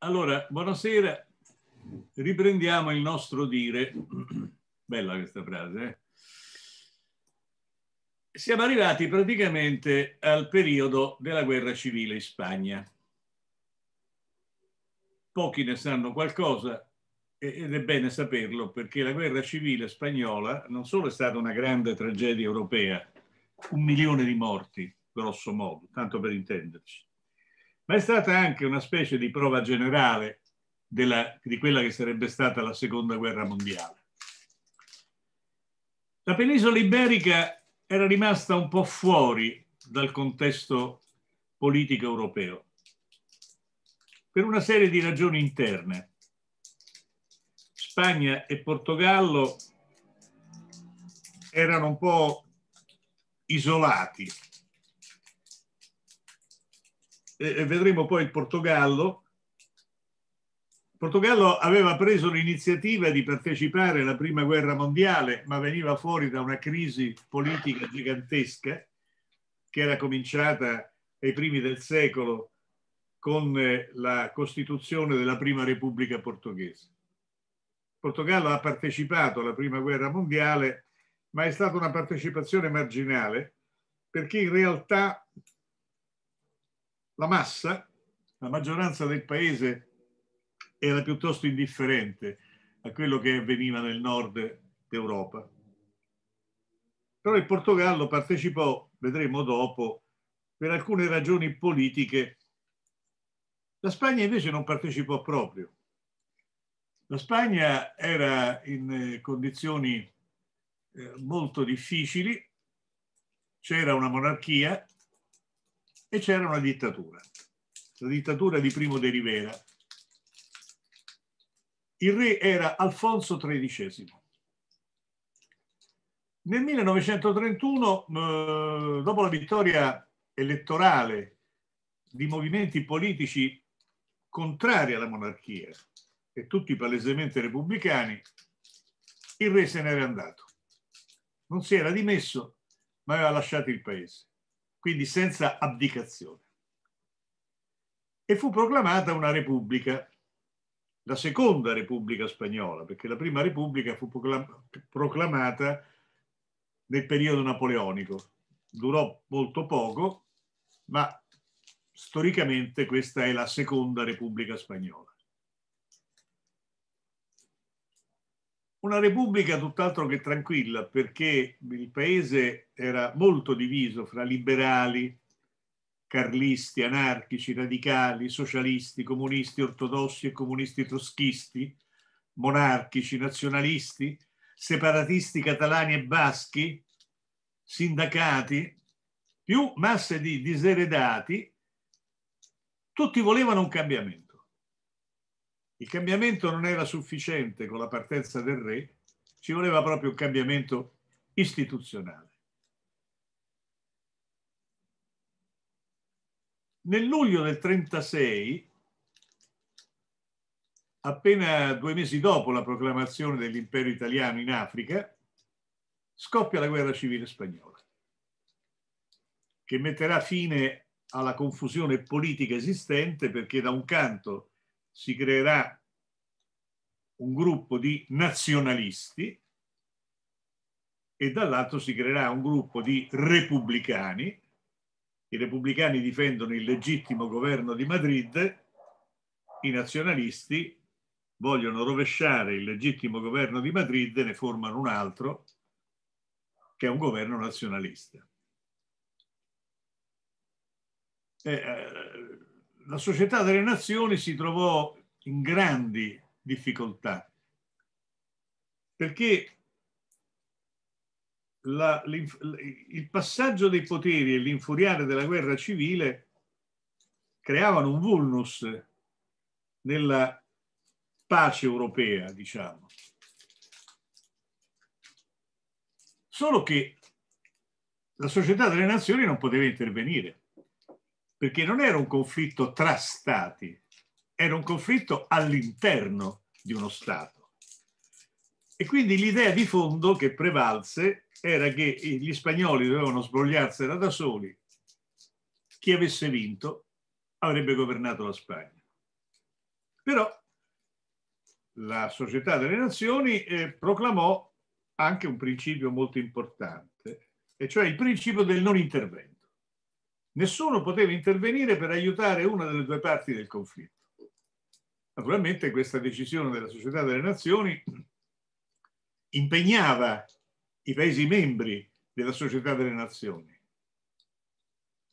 Allora, buonasera. Riprendiamo il nostro dire. Bella questa frase. Eh? Siamo arrivati praticamente al periodo della guerra civile in Spagna. Pochi ne sanno qualcosa ed è bene saperlo perché la guerra civile spagnola non solo è stata una grande tragedia europea, un milione di morti, grosso modo, tanto per intenderci, ma è stata anche una specie di prova generale della, di quella che sarebbe stata la seconda guerra mondiale. La penisola iberica era rimasta un po' fuori dal contesto politico europeo per una serie di ragioni interne. Spagna e Portogallo erano un po' isolati eh, vedremo poi il Portogallo. Il Portogallo aveva preso l'iniziativa di partecipare alla prima guerra mondiale, ma veniva fuori da una crisi politica gigantesca che era cominciata ai primi del secolo con eh, la costituzione della prima repubblica portoghese. Il Portogallo ha partecipato alla prima guerra mondiale, ma è stata una partecipazione marginale perché in realtà la massa, la maggioranza del paese era piuttosto indifferente a quello che avveniva nel nord d'Europa. Però il Portogallo partecipò, vedremo dopo, per alcune ragioni politiche. La Spagna invece non partecipò proprio. La Spagna era in eh, condizioni eh, molto difficili, c'era una monarchia e c'era una dittatura, la dittatura di Primo de Rivera. Il re era Alfonso XIII. Nel 1931, eh, dopo la vittoria elettorale di movimenti politici contrari alla monarchia e tutti palesemente repubblicani, il re se n'era andato. Non si era dimesso, ma aveva lasciato il paese quindi senza abdicazione. E fu proclamata una repubblica, la seconda repubblica spagnola, perché la prima repubblica fu proclamata nel periodo napoleonico. Durò molto poco, ma storicamente questa è la seconda repubblica spagnola. Una repubblica tutt'altro che tranquilla perché il paese era molto diviso fra liberali, carlisti, anarchici, radicali, socialisti, comunisti ortodossi e comunisti trotskisti, monarchici, nazionalisti, separatisti catalani e baschi, sindacati, più masse di diseredati, tutti volevano un cambiamento. Il cambiamento non era sufficiente con la partenza del re, ci voleva proprio un cambiamento istituzionale. Nel luglio del 36, appena due mesi dopo la proclamazione dell'impero italiano in Africa, scoppia la guerra civile spagnola, che metterà fine alla confusione politica esistente perché da un canto si creerà un gruppo di nazionalisti e dall'altro si creerà un gruppo di repubblicani. I repubblicani difendono il legittimo governo di Madrid, i nazionalisti vogliono rovesciare il legittimo governo di Madrid e ne formano un altro che è un governo nazionalista. Eh, eh la società delle nazioni si trovò in grandi difficoltà perché la, il passaggio dei poteri e l'infuriare della guerra civile creavano un vulnus nella pace europea, diciamo. Solo che la società delle nazioni non poteva intervenire perché non era un conflitto tra stati, era un conflitto all'interno di uno Stato. E quindi l'idea di fondo che prevalse era che gli spagnoli dovevano sbrogliarsela da soli, chi avesse vinto avrebbe governato la Spagna. Però la Società delle Nazioni eh, proclamò anche un principio molto importante, e cioè il principio del non intervento nessuno poteva intervenire per aiutare una delle due parti del conflitto. Naturalmente questa decisione della Società delle Nazioni impegnava i Paesi membri della Società delle Nazioni.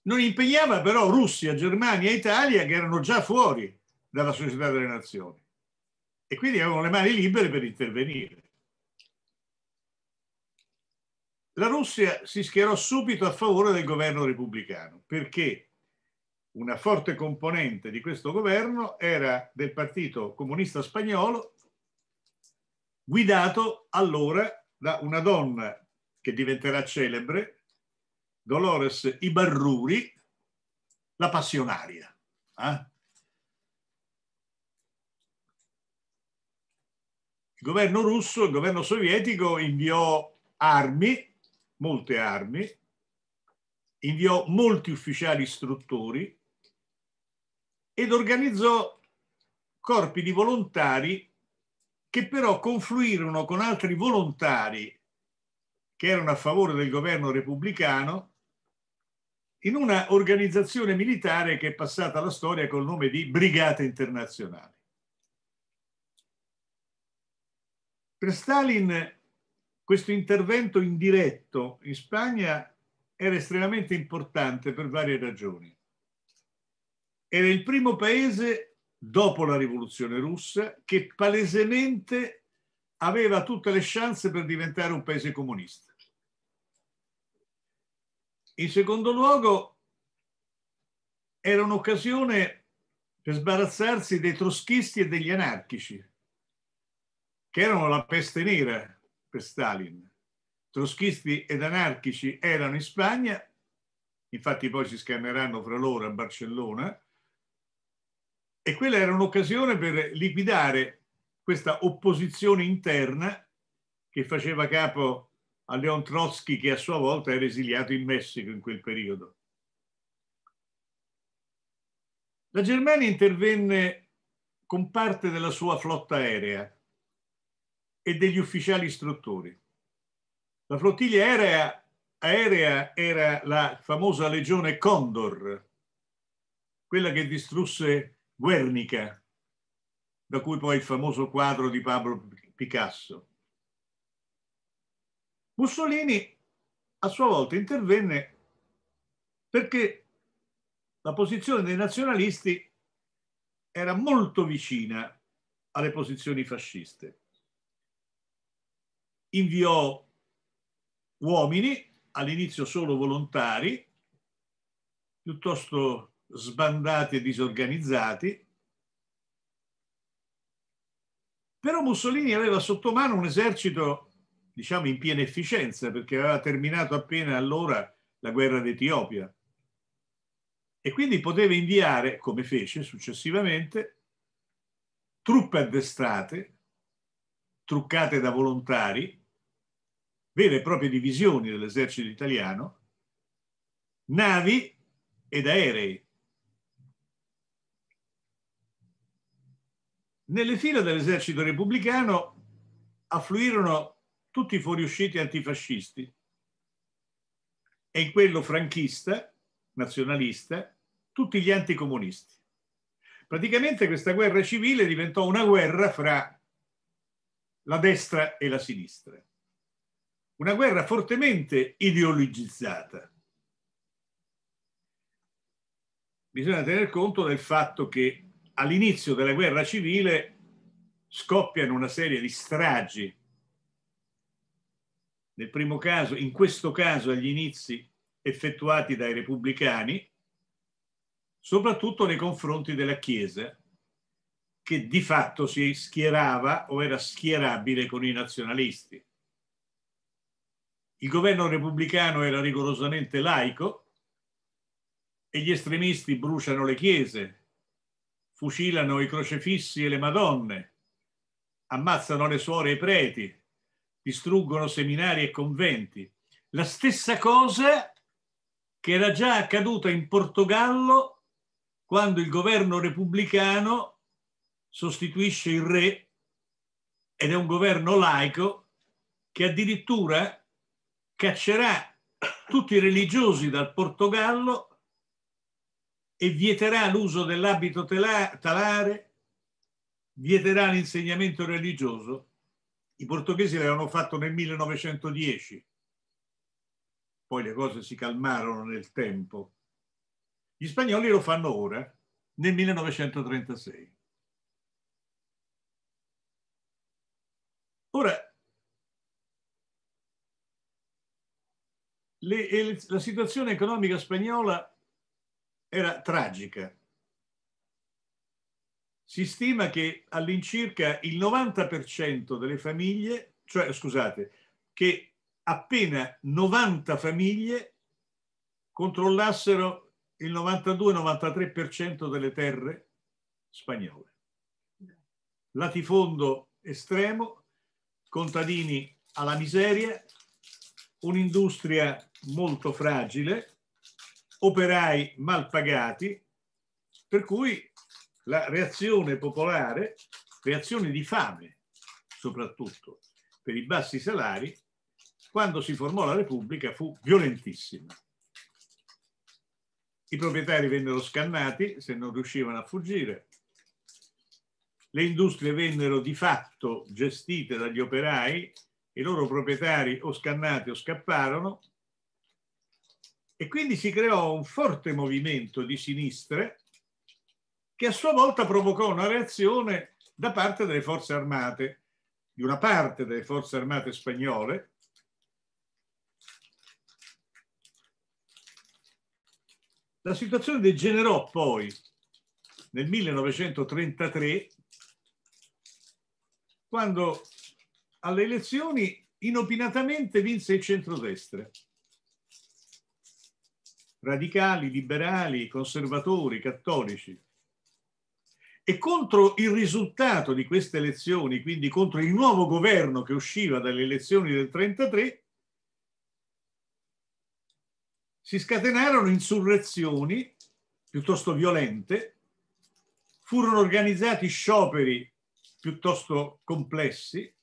Non impegnava però Russia, Germania e Italia che erano già fuori dalla Società delle Nazioni e quindi avevano le mani libere per intervenire. la Russia si schierò subito a favore del governo repubblicano perché una forte componente di questo governo era del Partito Comunista Spagnolo, guidato allora da una donna che diventerà celebre, Dolores Ibarruri, la passionaria. Eh? Il governo russo, il governo sovietico inviò armi molte armi, inviò molti ufficiali istruttori ed organizzò corpi di volontari che però confluirono con altri volontari che erano a favore del governo repubblicano in una organizzazione militare che è passata alla storia col nome di Brigate Internazionali. Per Stalin questo intervento indiretto in Spagna era estremamente importante per varie ragioni. Era il primo paese dopo la rivoluzione russa che palesemente aveva tutte le chance per diventare un paese comunista. In secondo luogo, era un'occasione per sbarazzarsi dei troschisti e degli anarchici, che erano la peste nera per Stalin. Trotskisti ed anarchici erano in Spagna, infatti poi si scanneranno fra loro a Barcellona, e quella era un'occasione per liquidare questa opposizione interna che faceva capo a Leon Trotsky che a sua volta era esiliato in Messico in quel periodo. La Germania intervenne con parte della sua flotta aerea e degli ufficiali istruttori. La flottiglia aerea, aerea era la famosa legione Condor, quella che distrusse Guernica, da cui poi il famoso quadro di Pablo Picasso. Mussolini a sua volta intervenne perché la posizione dei nazionalisti era molto vicina alle posizioni fasciste inviò uomini, all'inizio solo volontari, piuttosto sbandati e disorganizzati, però Mussolini aveva sotto mano un esercito, diciamo, in piena efficienza, perché aveva terminato appena allora la guerra d'Etiopia e quindi poteva inviare, come fece successivamente, truppe addestrate, truccate da volontari, vere e proprie divisioni dell'esercito italiano, navi ed aerei. Nelle file dell'esercito repubblicano affluirono tutti i fuoriusciti antifascisti e in quello franchista, nazionalista, tutti gli anticomunisti. Praticamente questa guerra civile diventò una guerra fra la destra e la sinistra una guerra fortemente ideologizzata. Bisogna tener conto del fatto che all'inizio della guerra civile scoppiano una serie di stragi. Nel primo caso, in questo caso agli inizi effettuati dai repubblicani, soprattutto nei confronti della Chiesa, che di fatto si schierava o era schierabile con i nazionalisti. Il governo repubblicano era rigorosamente laico e gli estremisti bruciano le chiese, fucilano i crocefissi e le madonne, ammazzano le suore e i preti, distruggono seminari e conventi. La stessa cosa che era già accaduta in Portogallo quando il governo repubblicano sostituisce il re ed è un governo laico che addirittura caccerà tutti i religiosi dal Portogallo e vieterà l'uso dell'abito talare, vieterà l'insegnamento religioso. I portoghesi l'avevano fatto nel 1910, poi le cose si calmarono nel tempo. Gli spagnoli lo fanno ora, nel 1936. Ora, le, la situazione economica spagnola era tragica. Si stima che all'incirca il 90% delle famiglie, cioè scusate, che appena 90 famiglie controllassero il 92-93% delle terre spagnole. Latifondo estremo, contadini alla miseria, un'industria molto fragile, operai mal pagati, per cui la reazione popolare, reazione di fame soprattutto per i bassi salari, quando si formò la Repubblica fu violentissima. I proprietari vennero scannati se non riuscivano a fuggire. Le industrie vennero di fatto gestite dagli operai, i loro proprietari o scannati o scapparono e quindi si creò un forte movimento di sinistre che a sua volta provocò una reazione da parte delle forze armate, di una parte delle forze armate spagnole, La situazione degenerò poi nel 1933 quando alle elezioni inopinatamente vinse il centrodestra radicali, liberali, conservatori, cattolici. E contro il risultato di queste elezioni, quindi contro il nuovo governo che usciva dalle elezioni del 1933, si scatenarono insurrezioni piuttosto violente, furono organizzati scioperi piuttosto complessi,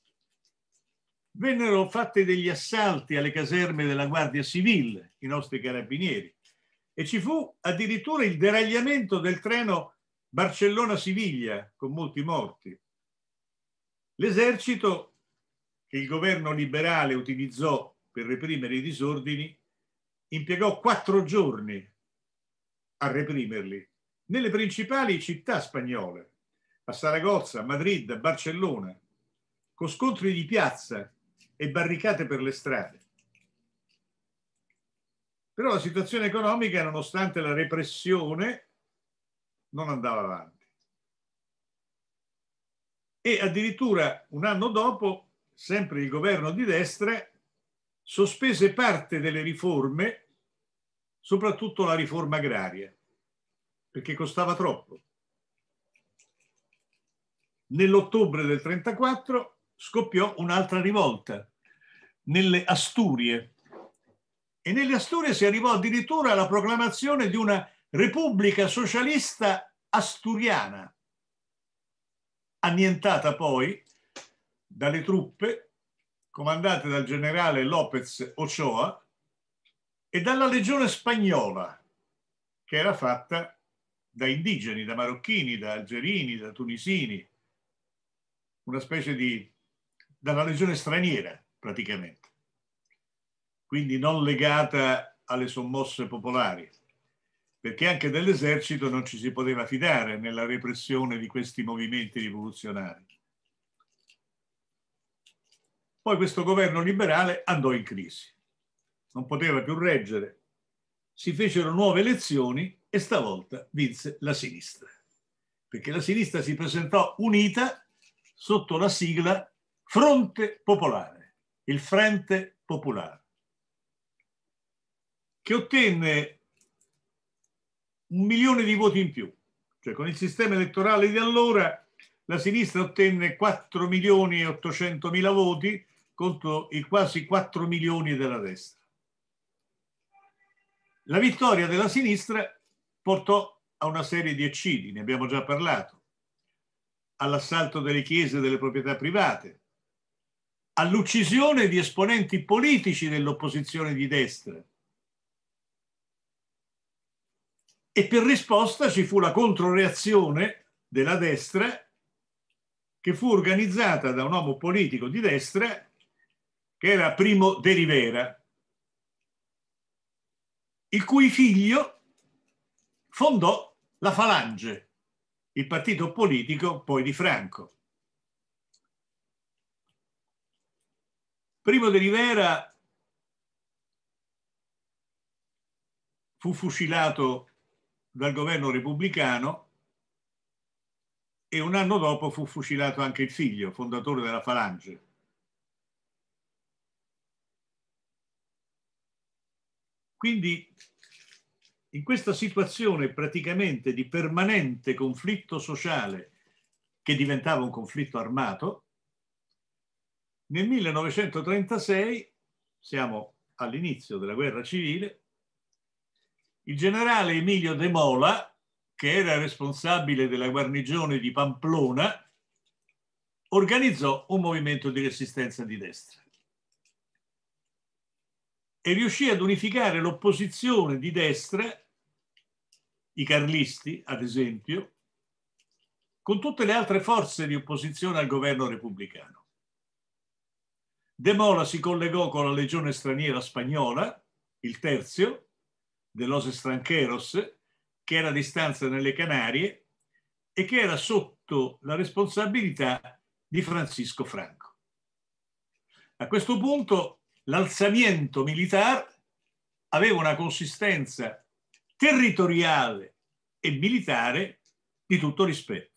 vennero fatti degli assalti alle caserme della Guardia Civile, i nostri carabinieri, e ci fu addirittura il deragliamento del treno Barcellona-Siviglia con molti morti. L'esercito che il governo liberale utilizzò per reprimere i disordini impiegò quattro giorni a reprimerli nelle principali città spagnole, a Saragozza, Madrid, a Barcellona, con scontri di piazza e barricate per le strade. Però la situazione economica, nonostante la repressione, non andava avanti. E addirittura un anno dopo, sempre il governo di destra sospese parte delle riforme, soprattutto la riforma agraria, perché costava troppo. Nell'ottobre del 34 scoppiò un'altra rivolta nelle Asturie, e nelle Asturie si arrivò addirittura alla proclamazione di una repubblica socialista asturiana, annientata poi dalle truppe comandate dal generale López Ochoa e dalla legione spagnola, che era fatta da indigeni, da marocchini, da algerini, da tunisini, una specie di... dalla legione straniera praticamente quindi non legata alle sommosse popolari, perché anche dell'esercito non ci si poteva fidare nella repressione di questi movimenti rivoluzionari. Poi questo governo liberale andò in crisi, non poteva più reggere, si fecero nuove elezioni e stavolta vinse la sinistra, perché la sinistra si presentò unita sotto la sigla Fronte Popolare, il Frente Popolare che ottenne un milione di voti in più, cioè con il sistema elettorale di allora la sinistra ottenne 4 milioni e 800 mila voti contro i quasi 4 milioni della destra. La vittoria della sinistra portò a una serie di eccidi, ne abbiamo già parlato, all'assalto delle chiese e delle proprietà private, all'uccisione di esponenti politici dell'opposizione di destra, e per risposta ci fu la controreazione della destra che fu organizzata da un uomo politico di destra che era Primo De Rivera, il cui figlio fondò la Falange, il partito politico poi di Franco. Primo De Rivera fu fucilato dal governo repubblicano e un anno dopo fu fucilato anche il figlio, fondatore della Falange. Quindi in questa situazione praticamente di permanente conflitto sociale che diventava un conflitto armato, nel 1936, siamo all'inizio della guerra civile, il generale Emilio De Mola, che era responsabile della guarnigione di Pamplona, organizzò un movimento di resistenza di destra e riuscì ad unificare l'opposizione di destra, i carlisti ad esempio, con tutte le altre forze di opposizione al governo repubblicano. De Mola si collegò con la legione straniera spagnola, il terzo, de los Estrancheros, che era a distanza nelle Canarie e che era sotto la responsabilità di Francisco Franco. A questo punto l'alzamento militare aveva una consistenza territoriale e militare di tutto rispetto.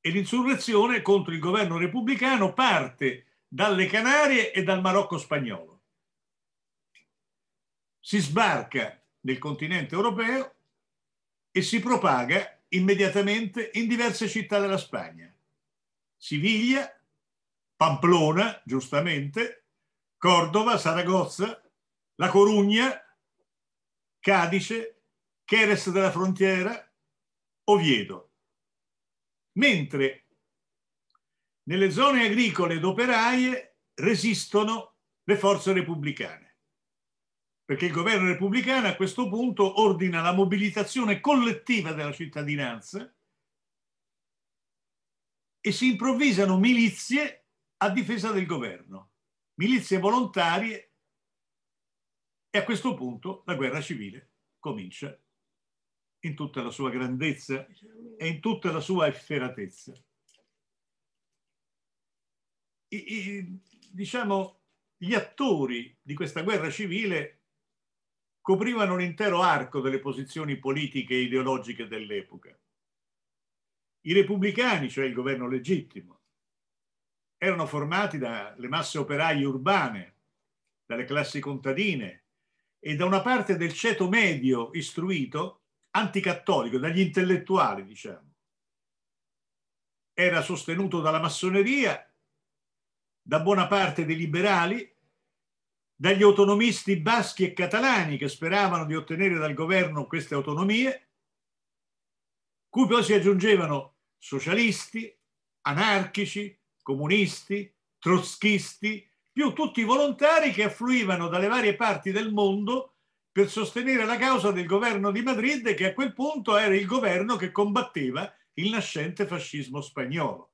E l'insurrezione contro il governo repubblicano parte dalle Canarie e dal Marocco spagnolo si sbarca nel continente europeo e si propaga immediatamente in diverse città della Spagna. Siviglia, Pamplona, giustamente, Cordova, Saragozza, La Corugna, Cadice, Cheres della Frontiera, Oviedo. Mentre nelle zone agricole ed operaie resistono le forze repubblicane perché il governo repubblicano a questo punto ordina la mobilitazione collettiva della cittadinanza e si improvvisano milizie a difesa del governo, milizie volontarie e a questo punto la guerra civile comincia in tutta la sua grandezza e in tutta la sua efferatezza. I, i, diciamo, gli attori di questa guerra civile coprivano l'intero arco delle posizioni politiche e ideologiche dell'epoca. I repubblicani, cioè il governo legittimo, erano formati dalle masse operaie urbane, dalle classi contadine e da una parte del ceto medio istruito anticattolico, dagli intellettuali, diciamo. Era sostenuto dalla massoneria, da buona parte dei liberali dagli autonomisti baschi e catalani che speravano di ottenere dal governo queste autonomie, cui poi si aggiungevano socialisti, anarchici, comunisti, trotskisti, più tutti i volontari che affluivano dalle varie parti del mondo per sostenere la causa del governo di Madrid, che a quel punto era il governo che combatteva il nascente fascismo spagnolo.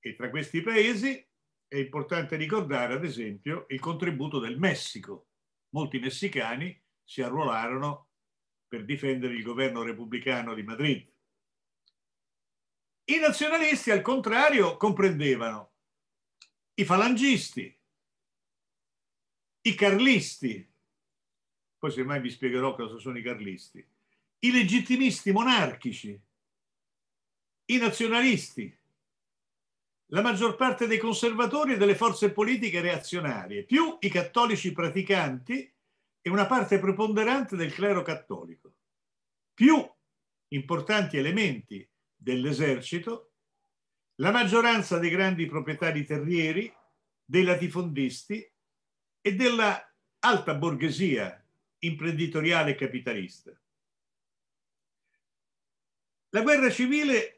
E tra questi paesi è importante ricordare, ad esempio, il contributo del Messico. Molti messicani si arruolarono per difendere il governo repubblicano di Madrid. I nazionalisti, al contrario, comprendevano i falangisti, i carlisti, poi semmai vi spiegherò cosa sono i carlisti, i legittimisti monarchici, i nazionalisti, la maggior parte dei conservatori e delle forze politiche reazionarie, più i cattolici praticanti e una parte preponderante del clero cattolico, più importanti elementi dell'esercito, la maggioranza dei grandi proprietari terrieri, dei latifondisti e della alta borghesia imprenditoriale e capitalista. La guerra civile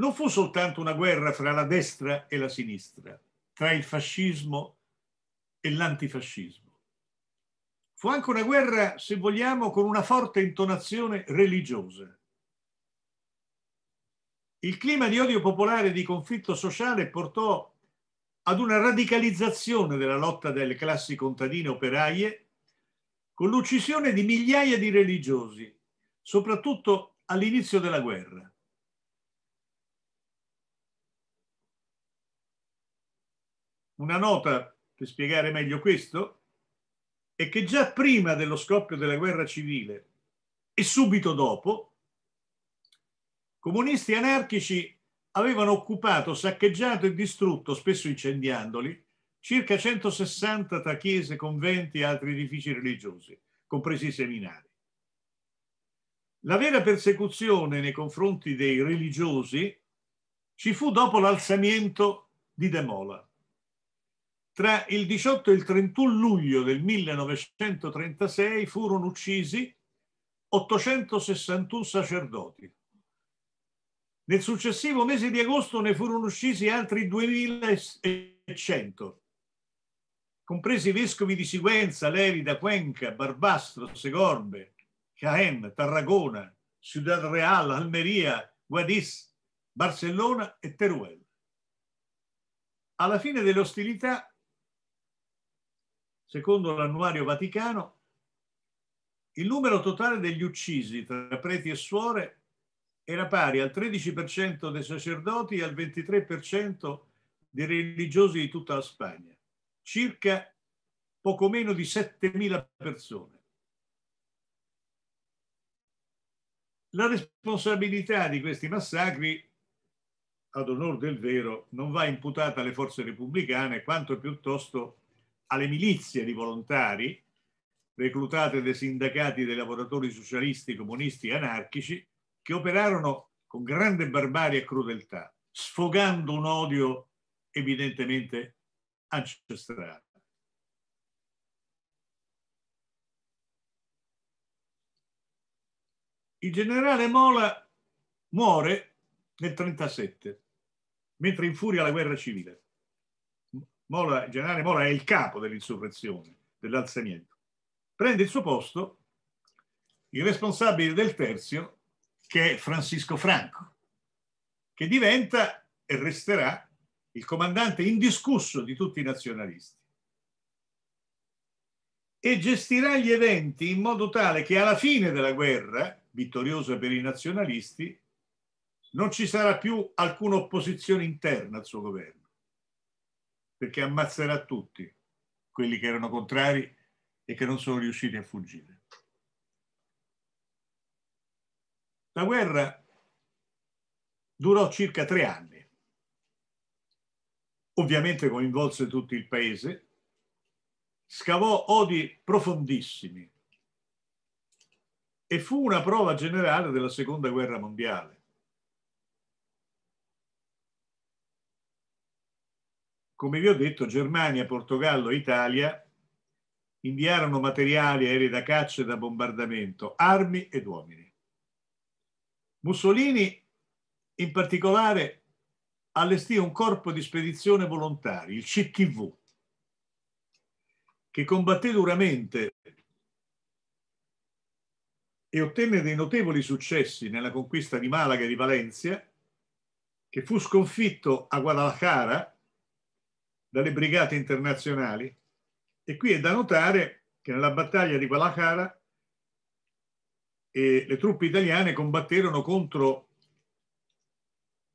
non fu soltanto una guerra fra la destra e la sinistra, tra il fascismo e l'antifascismo. Fu anche una guerra, se vogliamo, con una forte intonazione religiosa. Il clima di odio popolare e di conflitto sociale portò ad una radicalizzazione della lotta delle classi contadine operaie con l'uccisione di migliaia di religiosi, soprattutto all'inizio della guerra. una nota per spiegare meglio questo è che già prima dello scoppio della guerra civile e subito dopo, comunisti anarchici avevano occupato, saccheggiato e distrutto, spesso incendiandoli, circa 160 tra chiese, conventi e altri edifici religiosi, compresi i seminari. La vera persecuzione nei confronti dei religiosi ci fu dopo l'alzamento di Demola. Tra il 18 e il 31 luglio del 1936 furono uccisi 861 sacerdoti. Nel successivo mese di agosto ne furono uccisi altri 2100, compresi i vescovi di Siguenza, Lerida, Cuenca, Barbastro, Segorbe, Caen, Tarragona, Ciudad Real, Almeria, Guadis, Barcellona e Teruel. Alla fine delle ostilità secondo l'annuario Vaticano, il numero totale degli uccisi tra preti e suore era pari al 13% dei sacerdoti e al 23% dei religiosi di tutta la Spagna, circa poco meno di 7.000 persone. La responsabilità di questi massacri, ad onore del vero, non va imputata alle forze repubblicane, quanto piuttosto alle milizie di volontari reclutate dai sindacati dei lavoratori socialisti, comunisti e anarchici che operarono con grande barbarie e crudeltà, sfogando un odio evidentemente ancestrale. Il generale Mola muore nel 1937, mentre infuria la guerra civile. Mola, il generale Mola è il capo dell'insurrezione, dell'alzamiento. Prende il suo posto il responsabile del terzio, che è Francisco Franco, che diventa e resterà il comandante indiscusso di tutti i nazionalisti e gestirà gli eventi in modo tale che alla fine della guerra, vittoriosa per i nazionalisti, non ci sarà più alcuna opposizione interna al suo governo perché ammazzerà tutti quelli che erano contrari e che non sono riusciti a fuggire. La guerra durò circa tre anni. Ovviamente coinvolse tutto il paese, scavò odi profondissimi e fu una prova generale della seconda guerra mondiale Come vi ho detto, Germania, Portogallo e Italia inviarono materiali aerei da caccia e da bombardamento, armi ed uomini. Mussolini, in particolare, allestì un corpo di spedizione volontari, il CTV, che combatté duramente e ottenne dei notevoli successi nella conquista di Malaga e di Valencia, che fu sconfitto a Guadalajara dalle brigate internazionali e qui è da notare che nella battaglia di Guadalajara eh, le truppe italiane combatterono contro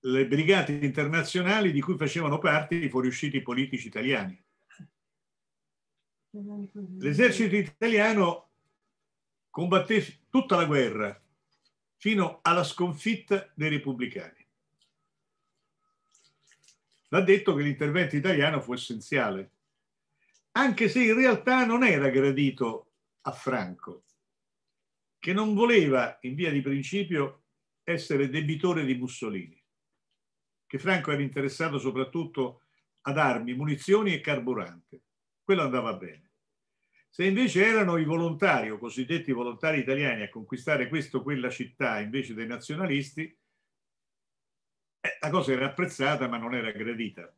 le brigate internazionali di cui facevano parte i fuoriusciti politici italiani. L'esercito italiano combatté tutta la guerra fino alla sconfitta dei repubblicani l'ha detto che l'intervento italiano fu essenziale, anche se in realtà non era gradito a Franco, che non voleva in via di principio essere debitore di Mussolini, che Franco era interessato soprattutto ad armi, munizioni e carburante. Quello andava bene. Se invece erano i volontari o cosiddetti volontari italiani a conquistare questo o quella città invece dei nazionalisti, eh, la cosa era apprezzata ma non era gradita.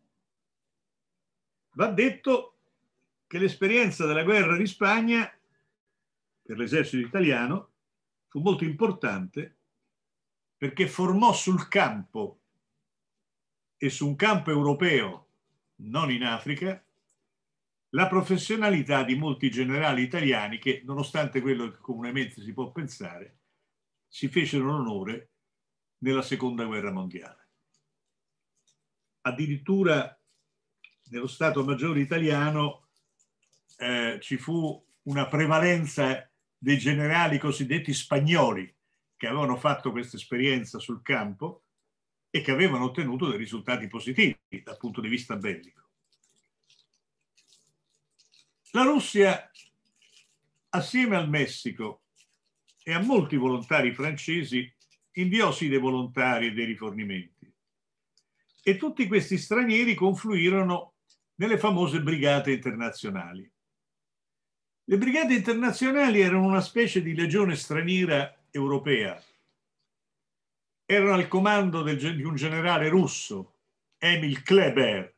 Va detto che l'esperienza della guerra di Spagna per l'esercito italiano fu molto importante perché formò sul campo e su un campo europeo, non in Africa, la professionalità di molti generali italiani che, nonostante quello che comunemente si può pensare, si fecero l'onore nella seconda guerra mondiale addirittura nello Stato Maggiore italiano eh, ci fu una prevalenza dei generali cosiddetti spagnoli che avevano fatto questa esperienza sul campo e che avevano ottenuto dei risultati positivi dal punto di vista bellico. La Russia, assieme al Messico e a molti volontari francesi, inviò sì dei volontari e dei rifornimenti e tutti questi stranieri confluirono nelle famose brigate internazionali. Le brigate internazionali erano una specie di legione straniera europea. Erano al comando del, di un generale russo, Emil Kleber,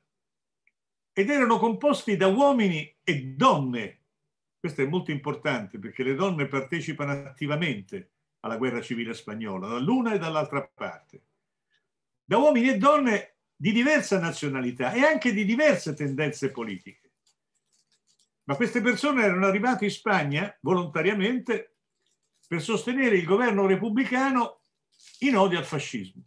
ed erano composti da uomini e donne. Questo è molto importante perché le donne partecipano attivamente alla guerra civile spagnola, dall'una e dall'altra parte. Da uomini e donne di diversa nazionalità e anche di diverse tendenze politiche. Ma queste persone erano arrivate in Spagna volontariamente per sostenere il governo repubblicano in odio al fascismo.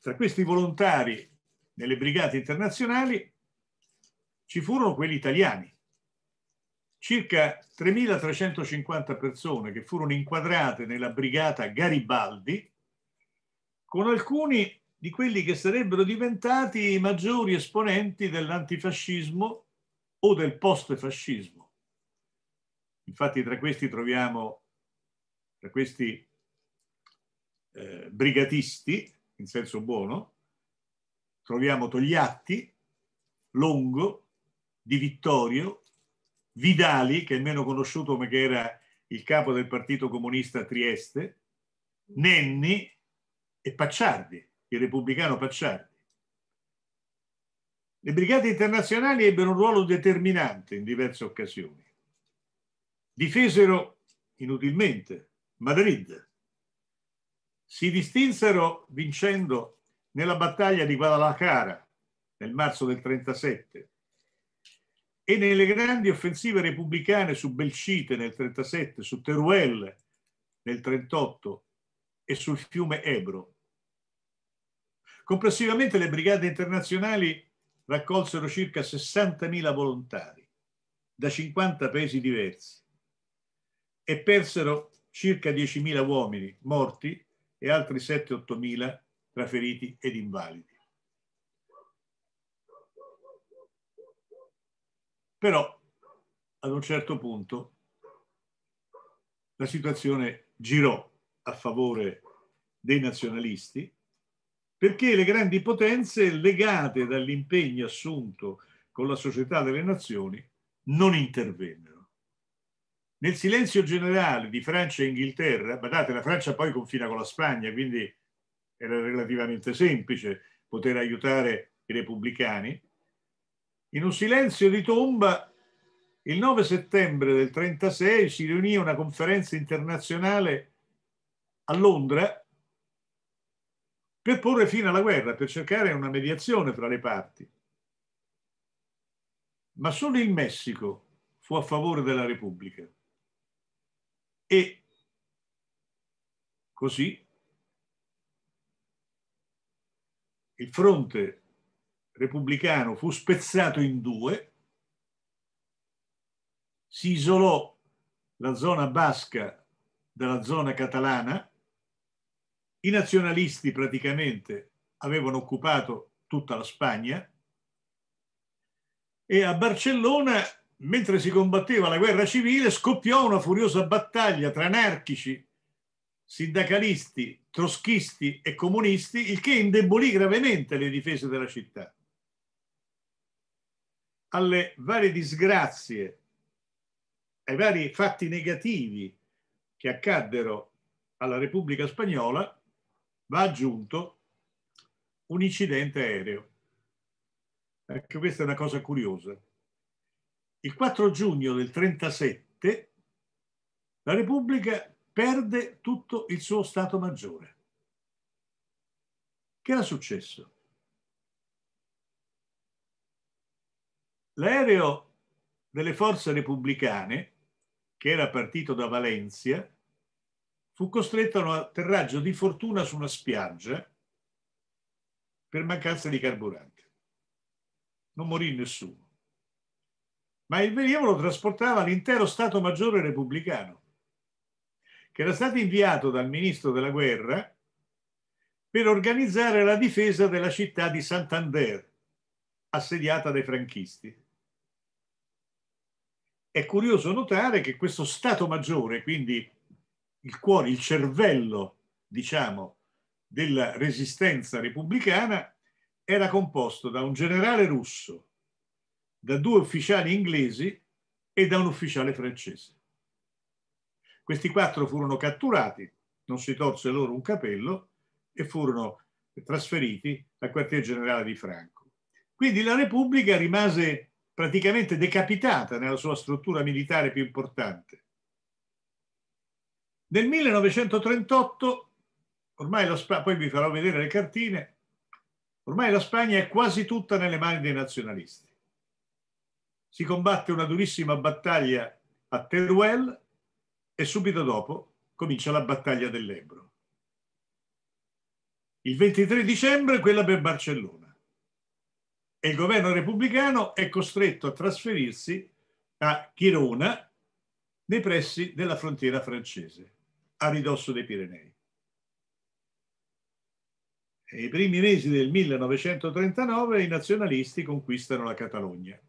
Tra questi volontari nelle brigate internazionali ci furono quelli italiani, circa 3.350 persone che furono inquadrate nella brigata Garibaldi, con alcuni di quelli che sarebbero diventati i maggiori esponenti dell'antifascismo o del post-fascismo. Infatti tra questi troviamo, tra questi eh, brigatisti, in senso buono, troviamo Togliatti, Longo, Di Vittorio, Vidali, che è meno conosciuto ma che era il capo del Partito Comunista a Trieste, Nenni e Pacciardi il repubblicano Pacciardi. Le brigate internazionali ebbero un ruolo determinante in diverse occasioni. Difesero inutilmente Madrid. Si distinsero vincendo nella battaglia di Guadalajara nel marzo del 1937 e nelle grandi offensive repubblicane su Belcite nel 1937, su Teruel nel 1938 e sul fiume Ebro Complessivamente le brigate internazionali raccolsero circa 60.000 volontari da 50 paesi diversi e persero circa 10.000 uomini morti e altri 7-8.000 tra feriti ed invalidi. Però ad un certo punto la situazione girò a favore dei nazionalisti perché le grandi potenze legate dall'impegno assunto con la società delle nazioni non intervennero. Nel silenzio generale di Francia e Inghilterra, badate, la Francia poi confina con la Spagna, quindi era relativamente semplice poter aiutare i repubblicani, in un silenzio di tomba, il 9 settembre del 1936 si riunì una conferenza internazionale a Londra per porre fine alla guerra, per cercare una mediazione fra le parti. Ma solo il Messico fu a favore della Repubblica. E così il fronte repubblicano fu spezzato in due, si isolò la zona basca dalla zona catalana i nazionalisti praticamente avevano occupato tutta la Spagna e a Barcellona, mentre si combatteva la guerra civile, scoppiò una furiosa battaglia tra anarchici, sindacalisti, troschisti e comunisti, il che indebolì gravemente le difese della città. Alle varie disgrazie, ai vari fatti negativi che accaddero alla Repubblica Spagnola, va aggiunto un incidente aereo. Ecco, questa è una cosa curiosa. Il 4 giugno del 1937 la Repubblica perde tutto il suo Stato Maggiore. Che era successo? L'aereo delle forze repubblicane, che era partito da Valencia, fu costretto a un atterraggio di fortuna su una spiaggia per mancanza di carburante. Non morì nessuno. Ma il velivolo trasportava l'intero Stato Maggiore repubblicano, che era stato inviato dal ministro della guerra per organizzare la difesa della città di Santander, assediata dai franchisti. È curioso notare che questo Stato Maggiore, quindi il cuore, il cervello, diciamo, della resistenza repubblicana era composto da un generale russo, da due ufficiali inglesi e da un ufficiale francese. Questi quattro furono catturati, non si torse loro un capello e furono trasferiti al quartier generale di Franco. Quindi la Repubblica rimase praticamente decapitata nella sua struttura militare più importante nel 1938, ormai la Spagna, poi vi farò vedere le cartine, ormai la Spagna è quasi tutta nelle mani dei nazionalisti. Si combatte una durissima battaglia a Teruel e subito dopo comincia la battaglia dell'Ebro. Il 23 dicembre quella per Barcellona e il governo repubblicano è costretto a trasferirsi a Chirona nei pressi della frontiera francese a ridosso dei Pirenei. E I primi mesi del 1939 i nazionalisti conquistano la Catalogna.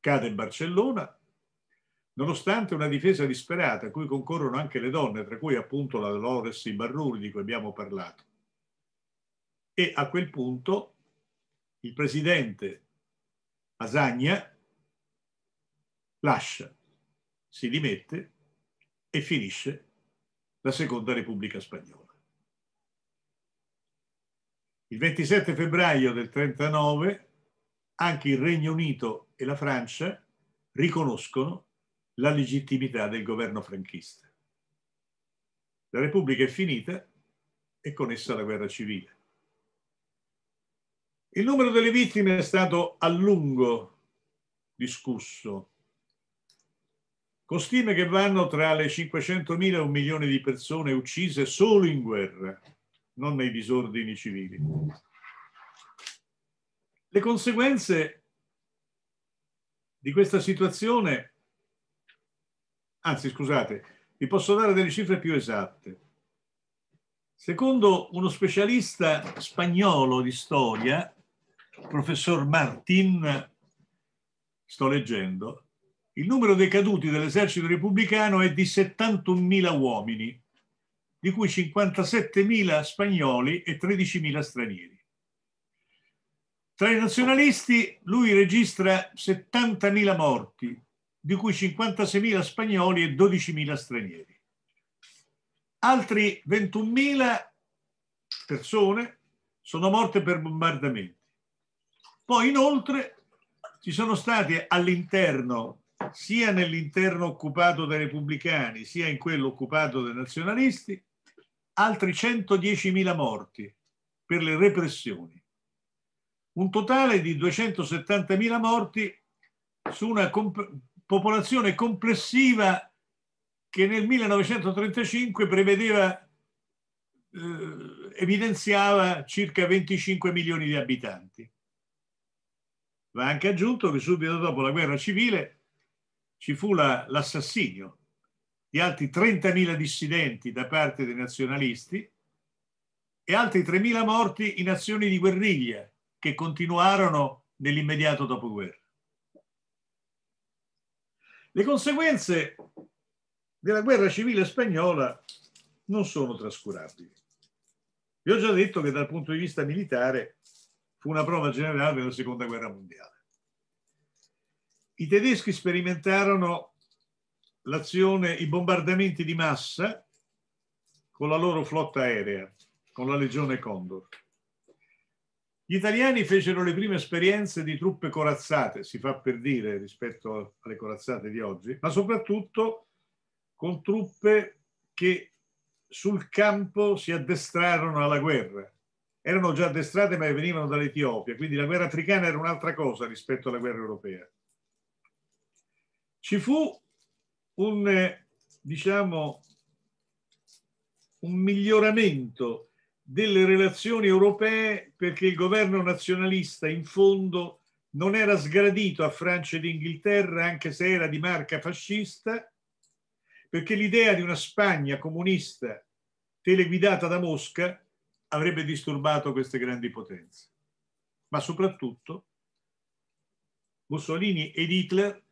Cade Barcellona, nonostante una difesa disperata a cui concorrono anche le donne, tra cui appunto la Dolores i Barruri di cui abbiamo parlato. E a quel punto il presidente Asagna lascia, si dimette e finisce la Seconda Repubblica Spagnola. Il 27 febbraio del 39 anche il Regno Unito e la Francia riconoscono la legittimità del governo franchista. La Repubblica è finita e con essa la guerra civile. Il numero delle vittime è stato a lungo discusso con stime che vanno tra le 500.000 e un milione di persone uccise solo in guerra, non nei disordini civili. Le conseguenze di questa situazione, anzi scusate, vi posso dare delle cifre più esatte. Secondo uno specialista spagnolo di storia, il professor Martin, sto leggendo, il numero dei caduti dell'esercito repubblicano è di 71.000 uomini, di cui 57.000 spagnoli e 13.000 stranieri. Tra i nazionalisti lui registra 70.000 morti, di cui 56.000 spagnoli e 12.000 stranieri. Altri 21.000 persone sono morte per bombardamenti. Poi inoltre ci sono stati all'interno sia nell'interno occupato dai repubblicani sia in quello occupato dai nazionalisti, altri 110.000 morti per le repressioni. Un totale di 270.000 morti su una comp popolazione complessiva che nel 1935 prevedeva, eh, evidenziava circa 25 milioni di abitanti. Va anche aggiunto che subito dopo la guerra civile ci fu l'assassinio di altri 30.000 dissidenti da parte dei nazionalisti e altri 3.000 morti in azioni di guerriglia che continuarono nell'immediato dopoguerra. Le conseguenze della guerra civile spagnola non sono trascurabili. Vi ho già detto che dal punto di vista militare fu una prova generale della seconda guerra mondiale. I tedeschi sperimentarono l'azione, i bombardamenti di massa con la loro flotta aerea, con la Legione Condor. Gli italiani fecero le prime esperienze di truppe corazzate, si fa per dire rispetto alle corazzate di oggi, ma soprattutto con truppe che sul campo si addestrarono alla guerra. Erano già addestrate ma venivano dall'Etiopia, quindi la guerra africana era un'altra cosa rispetto alla guerra europea. Ci fu un, eh, diciamo, un miglioramento delle relazioni europee perché il governo nazionalista in fondo non era sgradito a Francia ed Inghilterra anche se era di marca fascista perché l'idea di una Spagna comunista teleguidata da Mosca avrebbe disturbato queste grandi potenze. Ma soprattutto Mussolini ed Hitler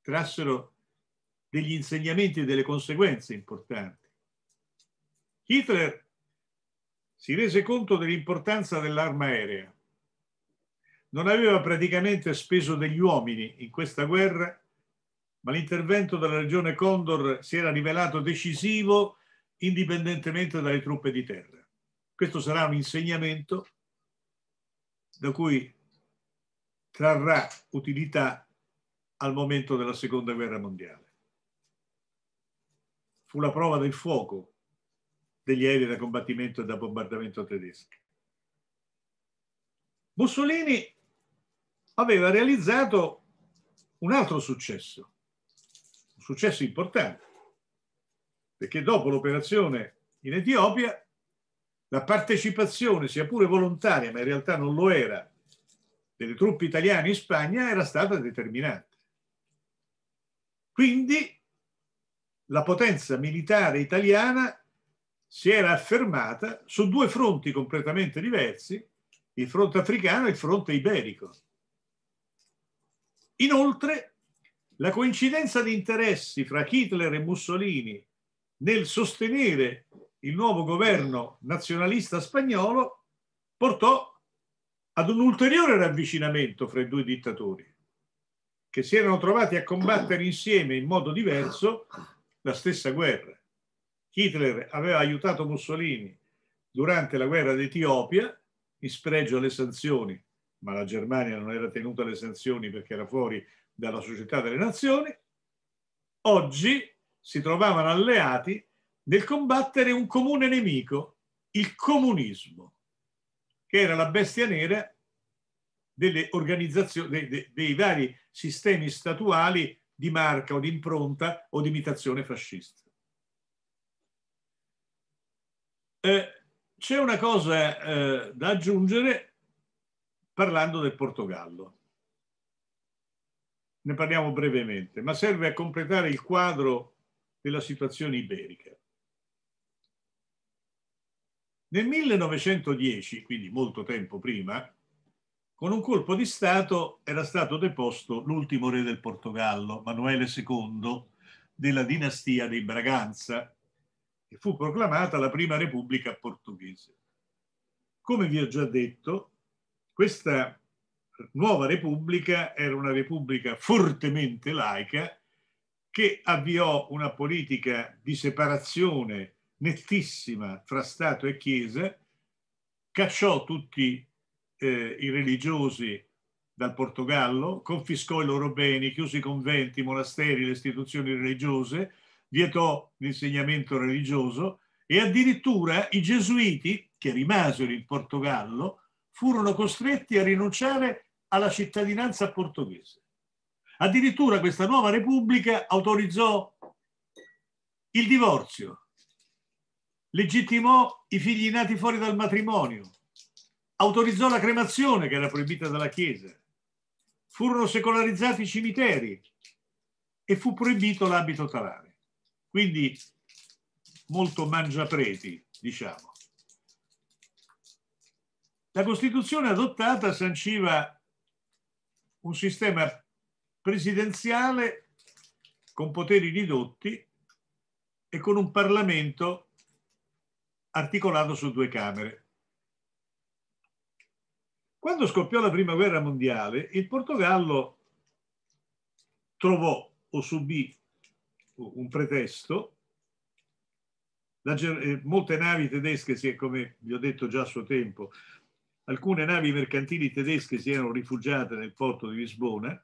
trassero degli insegnamenti e delle conseguenze importanti. Hitler si rese conto dell'importanza dell'arma aerea. Non aveva praticamente speso degli uomini in questa guerra, ma l'intervento della regione Condor si era rivelato decisivo indipendentemente dalle truppe di terra. Questo sarà un insegnamento da cui trarrà utilità al momento della seconda guerra mondiale. Fu la prova del fuoco degli aerei da combattimento e da bombardamento tedeschi. Mussolini aveva realizzato un altro successo, un successo importante, perché dopo l'operazione in Etiopia la partecipazione, sia pure volontaria, ma in realtà non lo era, delle truppe italiane in Spagna era stata determinante. Quindi la potenza militare italiana si era affermata su due fronti completamente diversi, il fronte africano e il fronte iberico. Inoltre, la coincidenza di interessi fra Hitler e Mussolini nel sostenere il nuovo governo nazionalista spagnolo portò ad un ulteriore ravvicinamento fra i due dittatori che si erano trovati a combattere insieme in modo diverso la stessa guerra. Hitler aveva aiutato Mussolini durante la guerra d'Etiopia in spregio alle sanzioni, ma la Germania non era tenuta alle sanzioni perché era fuori dalla società delle nazioni. Oggi si trovavano alleati nel combattere un comune nemico, il comunismo, che era la bestia nera delle organizzazioni, dei, dei, dei vari sistemi statuali di marca o di impronta o di imitazione fascista. Eh, c'è una cosa eh, da aggiungere parlando del Portogallo. Ne parliamo brevemente, ma serve a completare il quadro della situazione iberica. Nel 1910, quindi molto tempo prima, con un colpo di Stato era stato deposto l'ultimo re del Portogallo, Manuele II, della dinastia dei Braganza, e fu proclamata la prima repubblica portoghese. Come vi ho già detto, questa nuova repubblica era una repubblica fortemente laica che avviò una politica di separazione nettissima fra Stato e Chiesa, cacciò tutti eh, i religiosi dal Portogallo, confiscò i loro beni, chiuse i conventi, i monasteri, le istituzioni religiose, vietò l'insegnamento religioso e addirittura i gesuiti, che rimasero in Portogallo, furono costretti a rinunciare alla cittadinanza portoghese. Addirittura questa nuova repubblica autorizzò il divorzio, legittimò i figli nati fuori dal matrimonio, autorizzò la cremazione che era proibita dalla Chiesa, furono secolarizzati i cimiteri e fu proibito l'abito talare. Quindi molto mangiapreti, diciamo. La Costituzione adottata sanciva un sistema presidenziale con poteri ridotti e con un Parlamento articolato su due Camere. Quando scoppiò la prima guerra mondiale, il Portogallo trovò o subì un pretesto. La, eh, molte navi tedesche, si è, come vi ho detto già a suo tempo, alcune navi mercantili tedesche si erano rifugiate nel porto di Lisbona.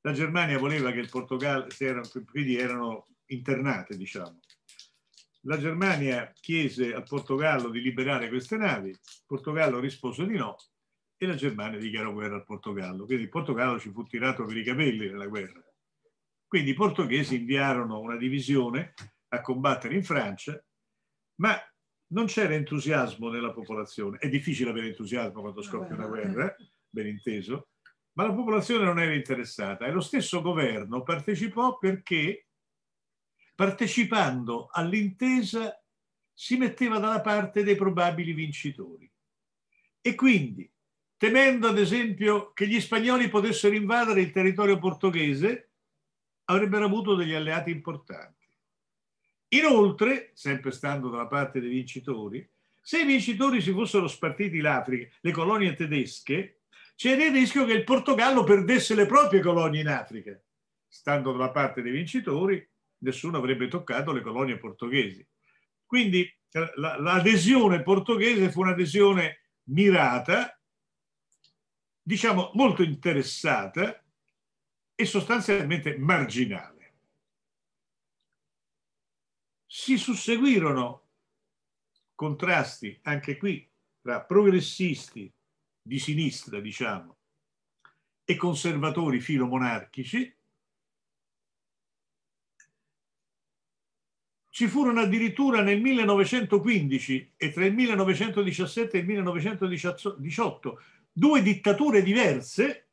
La Germania voleva che il Portogallo, erano, quindi erano internate, diciamo. La Germania chiese al Portogallo di liberare queste navi, il Portogallo rispose di no e la Germania dichiarò guerra al Portogallo. Quindi il Portogallo ci fu tirato per i capelli nella guerra. Quindi i portoghesi inviarono una divisione a combattere in Francia, ma non c'era entusiasmo nella popolazione. È difficile avere entusiasmo quando scoppia una guerra, eh, ben inteso, ma la popolazione non era interessata e lo stesso governo partecipò perché partecipando all'intesa si metteva dalla parte dei probabili vincitori. E quindi temendo ad esempio che gli spagnoli potessero invadere il territorio portoghese, avrebbero avuto degli alleati importanti. Inoltre, sempre stando dalla parte dei vincitori, se i vincitori si fossero spartiti l'Africa, le colonie tedesche, c'era il rischio che il Portogallo perdesse le proprie colonie in Africa. Stando dalla parte dei vincitori, nessuno avrebbe toccato le colonie portoghesi. Quindi eh, l'adesione portoghese fu un'adesione mirata diciamo, molto interessata e sostanzialmente marginale. Si susseguirono contrasti anche qui tra progressisti di sinistra, diciamo, e conservatori filomonarchici. Ci furono addirittura nel 1915 e tra il 1917 e il 1918 due dittature diverse.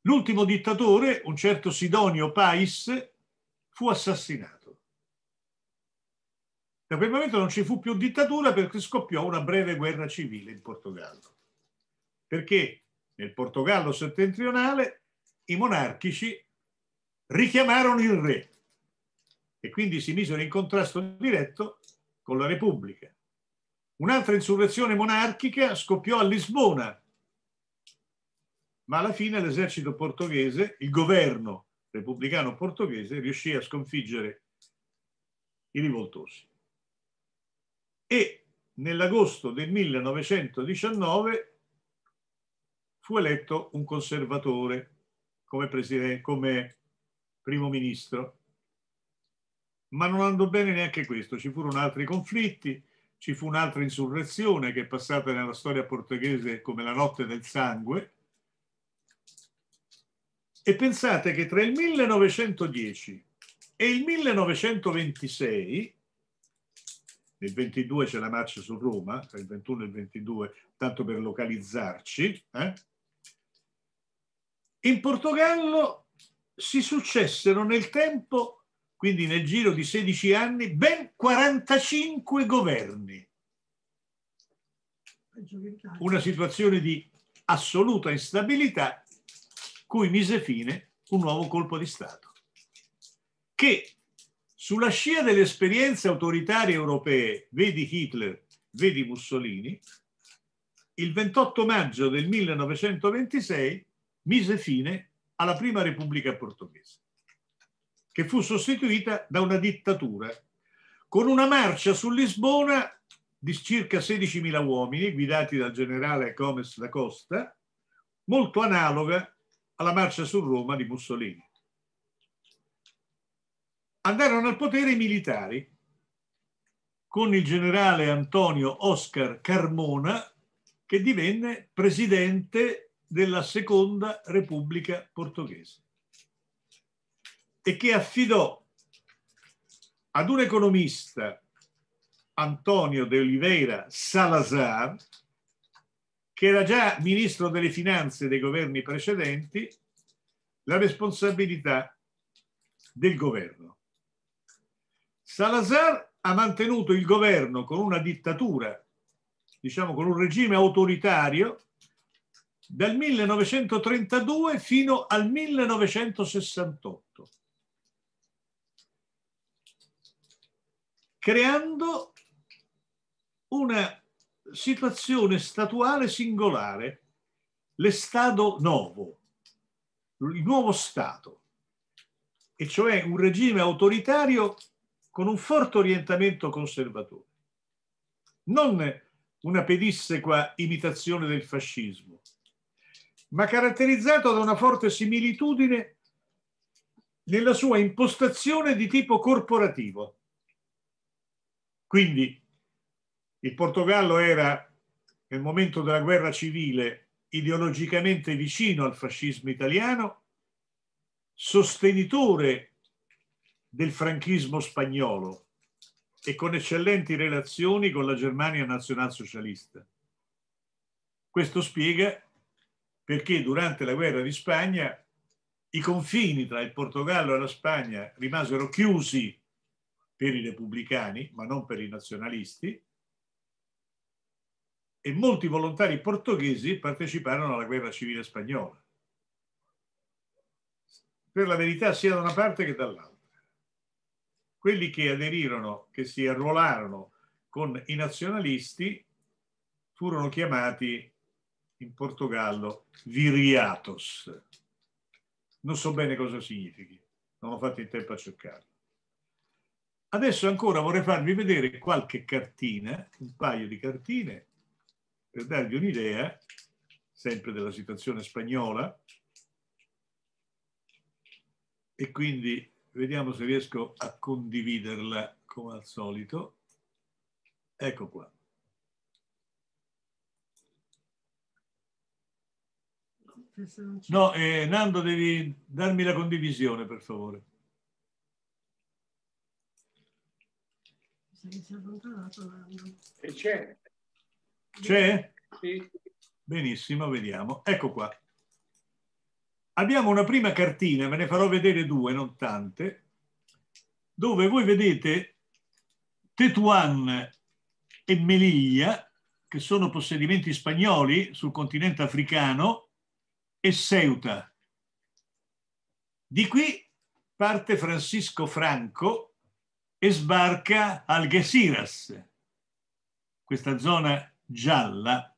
L'ultimo dittatore, un certo Sidonio Pais, fu assassinato. Da quel momento non ci fu più dittatura perché scoppiò una breve guerra civile in Portogallo. Perché nel Portogallo settentrionale i monarchici richiamarono il re e quindi si misero in contrasto diretto con la Repubblica. Un'altra insurrezione monarchica scoppiò a Lisbona, ma alla fine l'esercito portoghese, il governo repubblicano portoghese, riuscì a sconfiggere i rivoltosi. E nell'agosto del 1919 fu eletto un conservatore come, come primo ministro. Ma non andò bene neanche questo, ci furono altri conflitti, ci fu un'altra insurrezione che è passata nella storia portoghese come la notte del sangue. E pensate che tra il 1910 e il 1926, nel 22 c'è la marcia su Roma, tra il 21 e il 22, tanto per localizzarci, eh? in Portogallo si successero nel tempo quindi nel giro di 16 anni, ben 45 governi. Una situazione di assoluta instabilità cui mise fine un nuovo colpo di Stato, che sulla scia delle esperienze autoritarie europee, vedi Hitler, vedi Mussolini, il 28 maggio del 1926 mise fine alla prima Repubblica portoghese che fu sostituita da una dittatura, con una marcia su Lisbona di circa 16.000 uomini, guidati dal generale Comes da Costa, molto analoga alla marcia su Roma di Mussolini. Andarono al potere i militari, con il generale Antonio Oscar Carmona, che divenne presidente della Seconda Repubblica Portoghese e che affidò ad un economista, Antonio de Oliveira Salazar, che era già ministro delle finanze dei governi precedenti, la responsabilità del governo. Salazar ha mantenuto il governo con una dittatura, diciamo con un regime autoritario, dal 1932 fino al 1968. creando una situazione statuale singolare, l'estado nuovo, il nuovo Stato, e cioè un regime autoritario con un forte orientamento conservatore. Non una pedissequa imitazione del fascismo, ma caratterizzato da una forte similitudine nella sua impostazione di tipo corporativo. Quindi il Portogallo era nel momento della guerra civile ideologicamente vicino al fascismo italiano, sostenitore del franchismo spagnolo e con eccellenti relazioni con la Germania nazionalsocialista. Questo spiega perché durante la guerra di Spagna i confini tra il Portogallo e la Spagna rimasero chiusi per i repubblicani, ma non per i nazionalisti, e molti volontari portoghesi parteciparono alla guerra civile spagnola. Per la verità sia da una parte che dall'altra. Quelli che aderirono, che si arruolarono con i nazionalisti, furono chiamati in Portogallo viriatos. Non so bene cosa significhi, non ho fatto in tempo a cercarlo. Adesso ancora vorrei farvi vedere qualche cartina, un paio di cartine, per darvi un'idea, sempre della situazione spagnola. E quindi vediamo se riesco a condividerla come al solito. Ecco qua. No, eh, Nando, devi darmi la condivisione, per favore. E c'è. C'è? Sì. Benissimo, vediamo. Ecco qua. Abbiamo una prima cartina, ve ne farò vedere due, non tante, dove voi vedete Tetuan e Melilla, che sono possedimenti spagnoli sul continente africano, e Ceuta. Di qui parte Francisco Franco, e sbarca al Algeciras, questa zona gialla.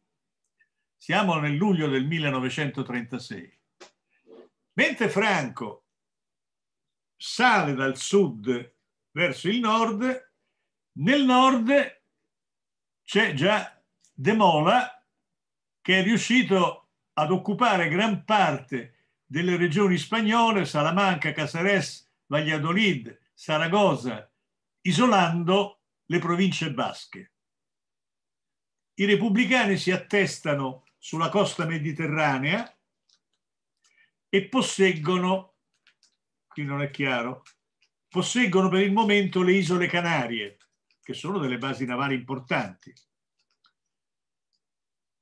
Siamo nel luglio del 1936. Mentre Franco sale dal sud verso il nord, nel nord c'è già De Mola che è riuscito ad occupare gran parte delle regioni spagnole, Salamanca, Casares, Valladolid, Saragossa isolando le province basche. I repubblicani si attestano sulla costa mediterranea e posseggono, qui non è chiaro, posseggono per il momento le isole Canarie, che sono delle basi navali importanti.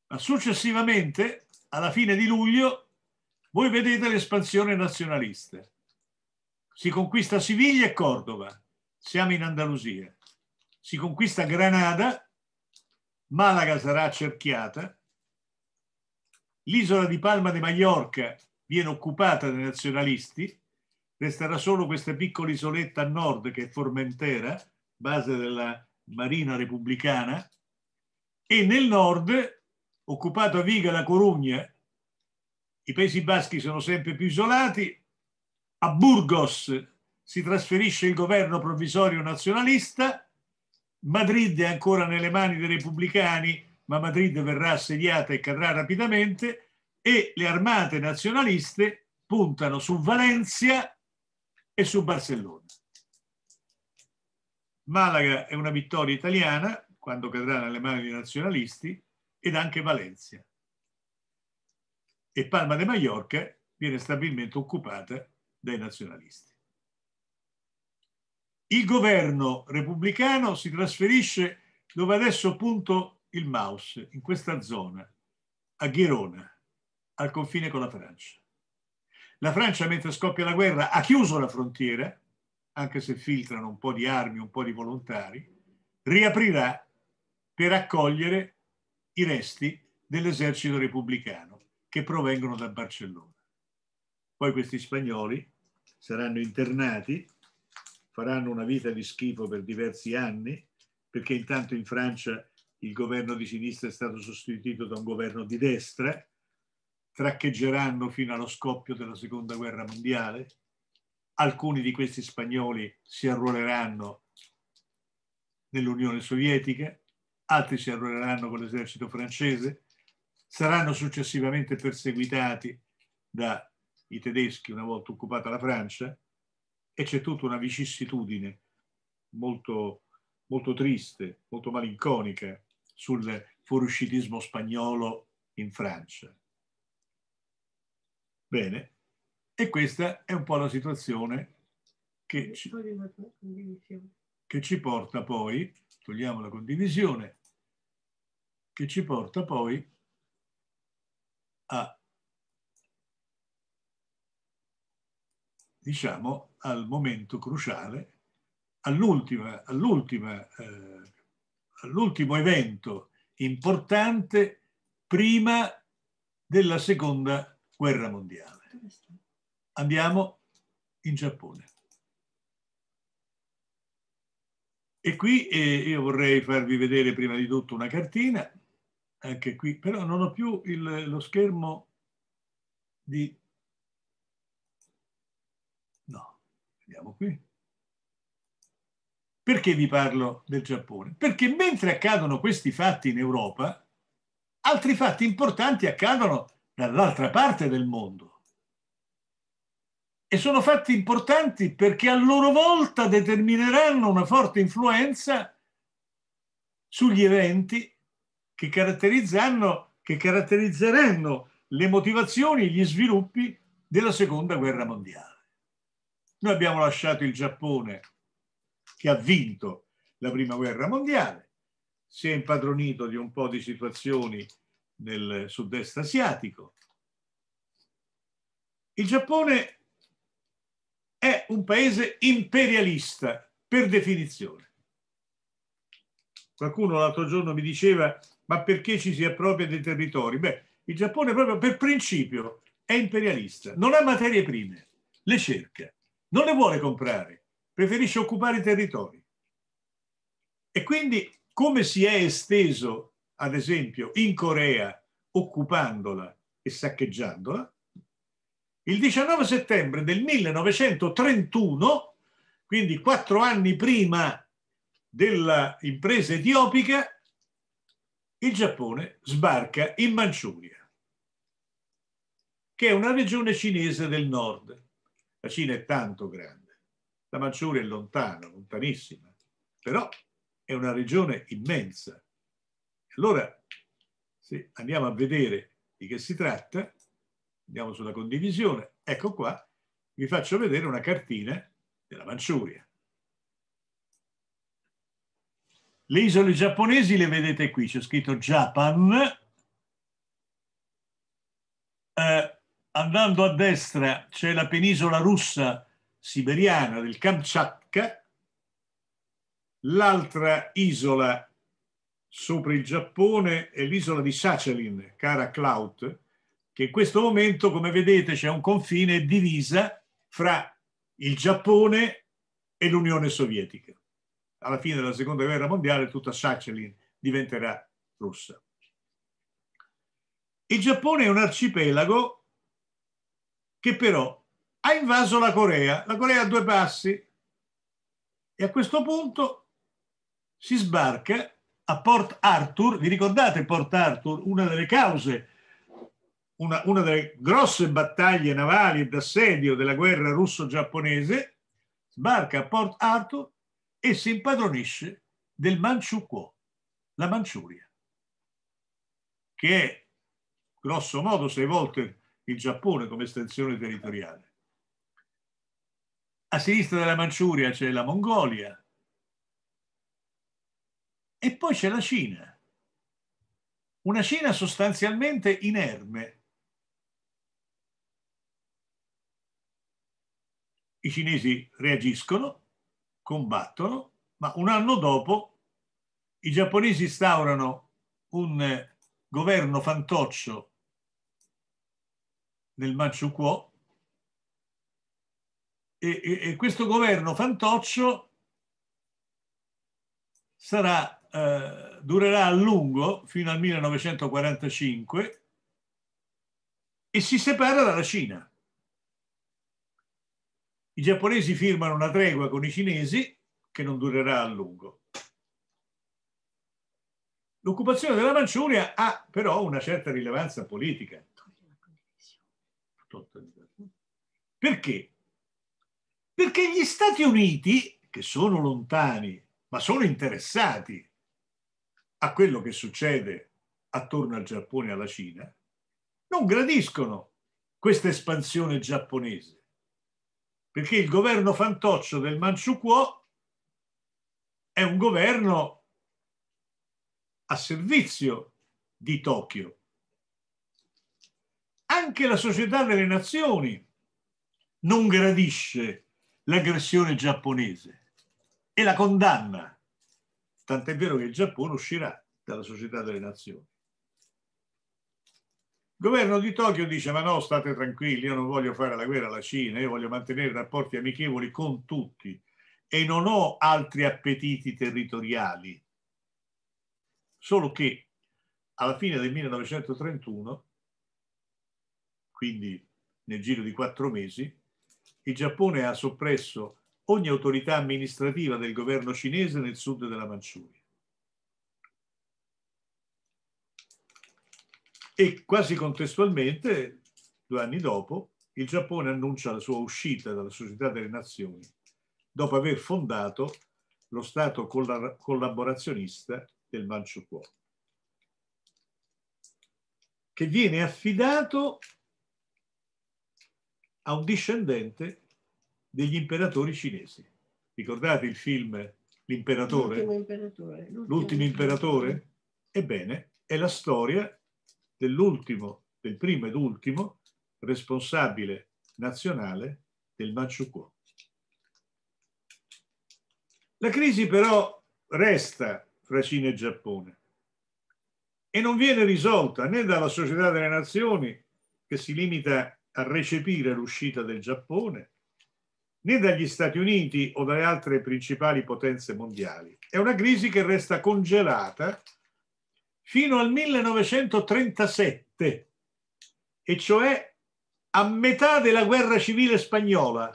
Ma successivamente, alla fine di luglio, voi vedete l'espansione nazionalista. Si conquista Siviglia e Cordova, siamo in Andalusia, si conquista Granada, Malaga sarà accerchiata, l'isola di Palma de Mallorca viene occupata dai nazionalisti, resterà solo questa piccola isoletta a nord che è Formentera, base della Marina Repubblicana, e nel nord, occupato a Viga la Corugna, i Paesi Baschi sono sempre più isolati, a Burgos si trasferisce il governo provvisorio nazionalista, Madrid è ancora nelle mani dei repubblicani, ma Madrid verrà assediata e cadrà rapidamente, e le armate nazionaliste puntano su Valencia e su Barcellona. Malaga è una vittoria italiana, quando cadrà nelle mani dei nazionalisti, ed anche Valencia. E Palma de Mallorca viene stabilmente occupata dai nazionalisti il governo repubblicano si trasferisce dove adesso punto il mouse, in questa zona, a Girona, al confine con la Francia. La Francia, mentre scoppia la guerra, ha chiuso la frontiera, anche se filtrano un po' di armi, un po' di volontari, riaprirà per accogliere i resti dell'esercito repubblicano che provengono da Barcellona. Poi questi spagnoli saranno internati faranno una vita di schifo per diversi anni, perché intanto in Francia il governo di sinistra è stato sostituito da un governo di destra, traccheggeranno fino allo scoppio della seconda guerra mondiale, alcuni di questi spagnoli si arruoleranno nell'Unione Sovietica, altri si arruoleranno con l'esercito francese, saranno successivamente perseguitati dai tedeschi una volta occupata la Francia, e c'è tutta una vicissitudine molto, molto triste, molto malinconica sul fuoriuscitismo spagnolo in Francia. Bene, e questa è un po' la situazione che ci, che ci porta poi, togliamo la condivisione, che ci porta poi a diciamo, al momento cruciale, eh, all'ultimo all all evento importante prima della seconda guerra mondiale. Andiamo in Giappone. E qui eh, io vorrei farvi vedere prima di tutto una cartina, anche qui, però non ho più il, lo schermo di Vediamo qui. Perché vi parlo del Giappone? Perché mentre accadono questi fatti in Europa, altri fatti importanti accadono dall'altra parte del mondo. E sono fatti importanti perché a loro volta determineranno una forte influenza sugli eventi che, che caratterizzeranno le motivazioni e gli sviluppi della seconda guerra mondiale. Noi abbiamo lasciato il Giappone che ha vinto la prima guerra mondiale, si è impadronito di un po' di situazioni nel sud-est asiatico. Il Giappone è un paese imperialista per definizione. Qualcuno l'altro giorno mi diceva ma perché ci si appropria dei territori? Beh, il Giappone proprio per principio è imperialista, non ha materie prime, le cerca non le vuole comprare, preferisce occupare i territori. E quindi come si è esteso, ad esempio, in Corea, occupandola e saccheggiandola, il 19 settembre del 1931, quindi quattro anni prima dell'impresa etiopica, il Giappone sbarca in Manciuria, che è una regione cinese del nord. La Cina è tanto grande, la Manciuria è lontana, lontanissima, però è una regione immensa. Allora, se andiamo a vedere di che si tratta, andiamo sulla condivisione, ecco qua, vi faccio vedere una cartina della Manciuria. Le isole giapponesi le vedete qui, c'è scritto Japan, eh, Andando a destra c'è la penisola russa siberiana del Kamchatka, l'altra isola sopra il Giappone è l'isola di Sachalin, cara Klaut, che in questo momento, come vedete, c'è un confine divisa fra il Giappone e l'Unione Sovietica. Alla fine della Seconda Guerra Mondiale tutta Sachalin diventerà russa. Il Giappone è un arcipelago che però ha invaso la Corea, la Corea a due passi e a questo punto si sbarca a Port Arthur, vi ricordate Port Arthur, una delle cause, una, una delle grosse battaglie navali d'assedio della guerra russo-giapponese, sbarca a Port Arthur e si impadronisce del Manciukuo, la Manciuria, che è grosso modo sei volte il Giappone come estensione territoriale. A sinistra della Manciuria c'è la Mongolia e poi c'è la Cina. Una Cina sostanzialmente inerme. I cinesi reagiscono, combattono, ma un anno dopo i giapponesi instaurano un eh, governo fantoccio nel Manchukuo e, e, e questo governo fantoccio sarà, eh, durerà a lungo fino al 1945 e si separa dalla Cina. I giapponesi firmano una tregua con i cinesi che non durerà a lungo. L'occupazione della Manciuria ha però una certa rilevanza politica. Perché? Perché gli Stati Uniti, che sono lontani, ma sono interessati a quello che succede attorno al Giappone e alla Cina, non gradiscono questa espansione giapponese, perché il governo fantoccio del Manciukuo è un governo a servizio di Tokyo anche la società delle nazioni non gradisce l'aggressione giapponese e la condanna. Tant'è vero che il Giappone uscirà dalla società delle nazioni. Il governo di Tokyo dice ma no, state tranquilli, io non voglio fare la guerra alla Cina, io voglio mantenere rapporti amichevoli con tutti e non ho altri appetiti territoriali. Solo che alla fine del 1931 quindi nel giro di quattro mesi, il Giappone ha soppresso ogni autorità amministrativa del governo cinese nel sud della Manciuria. E quasi contestualmente, due anni dopo, il Giappone annuncia la sua uscita dalla Società delle Nazioni, dopo aver fondato lo Stato collaborazionista del Manchukuo, che viene affidato a un discendente degli imperatori cinesi. Ricordate il film L'imperatore? L'ultimo imperatore. L'ultimo, l'ultimo imperatore? Ebbene, è la storia dell'ultimo, del primo ed ultimo responsabile nazionale del Manchukuo. La crisi però resta fra Cina e Giappone e non viene risolta né dalla società delle nazioni che si limita a recepire l'uscita del Giappone, né dagli Stati Uniti o dalle altre principali potenze mondiali. È una crisi che resta congelata fino al 1937, e cioè a metà della guerra civile spagnola.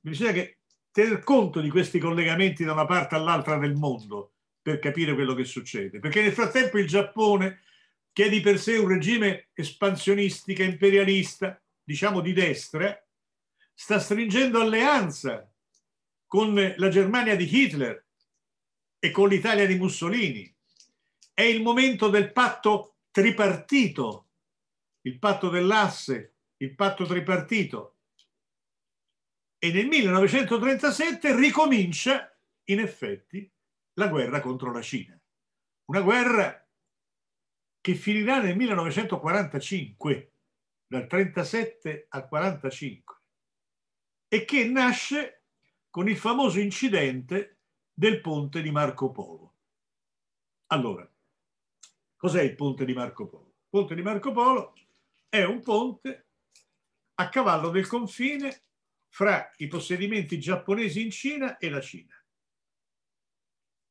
Bisogna che tener conto di questi collegamenti da una parte all'altra del mondo per capire quello che succede, perché nel frattempo il Giappone che è di per sé un regime espansionistica, imperialista, diciamo di destra, sta stringendo alleanza con la Germania di Hitler e con l'Italia di Mussolini. È il momento del patto tripartito, il patto dell'asse, il patto tripartito. E nel 1937 ricomincia, in effetti, la guerra contro la Cina. Una guerra che finirà nel 1945, dal 37 al 45, e che nasce con il famoso incidente del ponte di Marco Polo. Allora, cos'è il ponte di Marco Polo? Il ponte di Marco Polo è un ponte a cavallo del confine fra i possedimenti giapponesi in Cina e la Cina.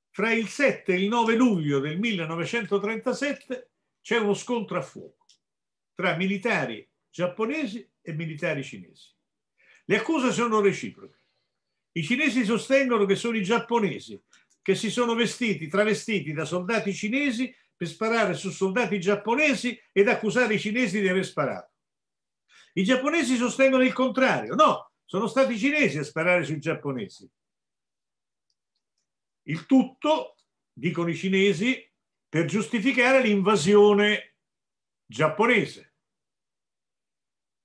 Fra il 7 e il 9 luglio del 1937 c'è uno scontro a fuoco tra militari giapponesi e militari cinesi. Le accuse sono reciproche. I cinesi sostengono che sono i giapponesi che si sono vestiti, travestiti da soldati cinesi per sparare su soldati giapponesi ed accusare i cinesi di aver sparato. I giapponesi sostengono il contrario. No, sono stati i cinesi a sparare sui giapponesi. Il tutto, dicono i cinesi, per giustificare l'invasione giapponese.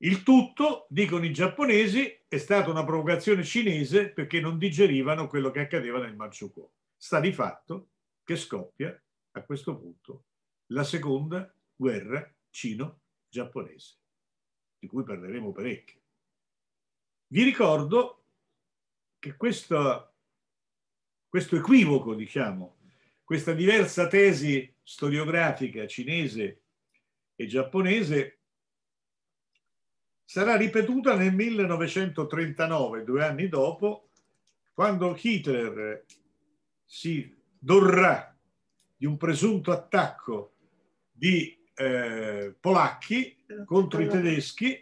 Il tutto, dicono i giapponesi, è stata una provocazione cinese perché non digerivano quello che accadeva nel Manchukuo. Sta di fatto che scoppia a questo punto la seconda guerra cino-giapponese, di cui parleremo parecchio. Vi ricordo che questo, questo equivoco, diciamo, questa diversa tesi storiografica cinese e giapponese sarà ripetuta nel 1939, due anni dopo, quando Hitler si dorrà di un presunto attacco di eh, polacchi contro i tedeschi,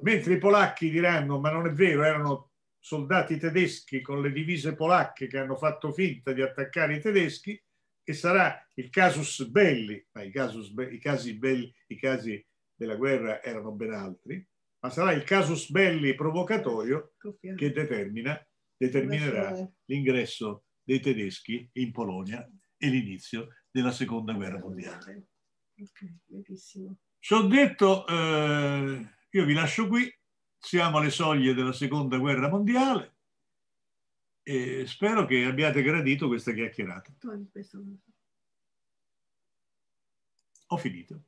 mentre i polacchi diranno ma non è vero, erano soldati tedeschi con le divise polacche che hanno fatto finta di attaccare i tedeschi e sarà il casus belli, ma i, casus belli, i casi belli, i casi della guerra erano ben altri, ma sarà il casus belli provocatorio che determina, determinerà eh, l'ingresso dei tedeschi in Polonia e l'inizio della seconda guerra mondiale. Ciò detto, eh, io vi lascio qui siamo alle soglie della seconda guerra mondiale e spero che abbiate gradito questa chiacchierata. Ho finito.